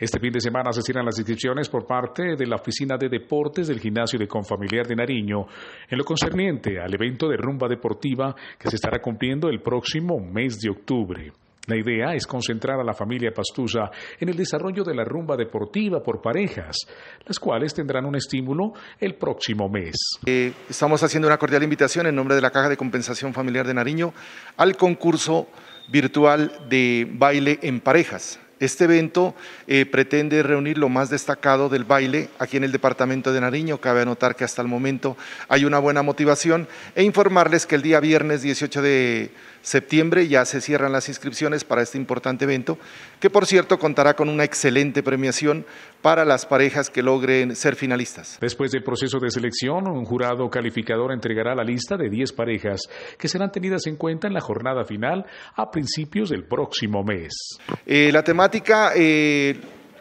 Este fin de semana se cierran las inscripciones por parte de la Oficina de Deportes del Gimnasio de Confamiliar de Nariño en lo concerniente al evento de rumba deportiva que se estará cumpliendo el próximo mes de octubre. La idea es concentrar a la familia pastusa en el desarrollo de la rumba deportiva por parejas, las cuales tendrán un estímulo el próximo mes. Eh, estamos haciendo una cordial invitación en nombre de la Caja de Compensación Familiar de Nariño al concurso virtual de baile en parejas. Este evento eh, pretende reunir lo más destacado del baile aquí en el departamento de Nariño. Cabe anotar que hasta el momento hay una buena motivación e informarles que el día viernes 18 de septiembre ya se cierran las inscripciones para este importante evento, que por cierto contará con una excelente premiación para las parejas que logren ser finalistas. Después del proceso de selección, un jurado calificador entregará la lista de 10 parejas que serán tenidas en cuenta en la jornada final a principios del próximo mes. Eh, la temática eh,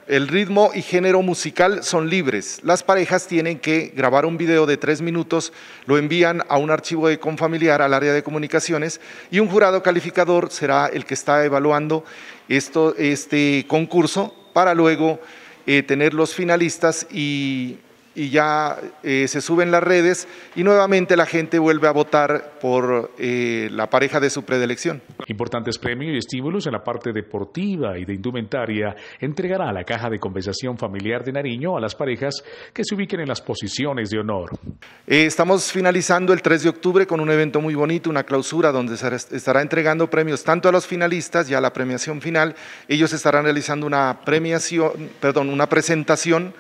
el ritmo y género musical son libres. Las parejas tienen que grabar un video de tres minutos, lo envían a un archivo de confamiliar al área de comunicaciones y un jurado calificador será el que está evaluando esto, este concurso para luego eh, tener los finalistas y y ya eh, se suben las redes y nuevamente la gente vuelve a votar por eh, la pareja de su predilección. Importantes premios y estímulos en la parte deportiva y de indumentaria entregará la Caja de Compensación Familiar de Nariño a las parejas que se ubiquen en las posiciones de honor. Eh, estamos finalizando el 3 de octubre con un evento muy bonito, una clausura donde se estará entregando premios tanto a los finalistas y a la premiación final. Ellos estarán realizando una premiación, perdón, una presentación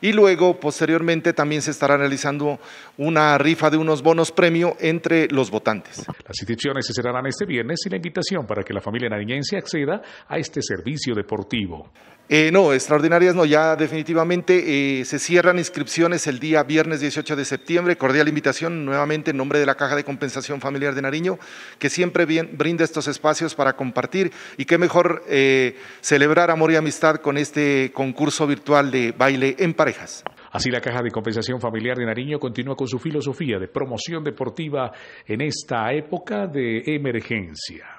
y luego, posteriormente, también se estará realizando una rifa de unos bonos premio entre los votantes. Las inscripciones se cerrarán este viernes y la invitación para que la familia nariñense acceda a este servicio deportivo. Eh, no, extraordinarias no, ya definitivamente eh, se cierran inscripciones el día viernes 18 de septiembre. Cordial invitación nuevamente en nombre de la Caja de Compensación Familiar de Nariño, que siempre brinda estos espacios para compartir y qué mejor eh, celebrar amor y amistad con este concurso virtual de baile en parejas. Así la Caja de Compensación Familiar de Nariño continúa con su filosofía de promoción deportiva en esta época de emergencia.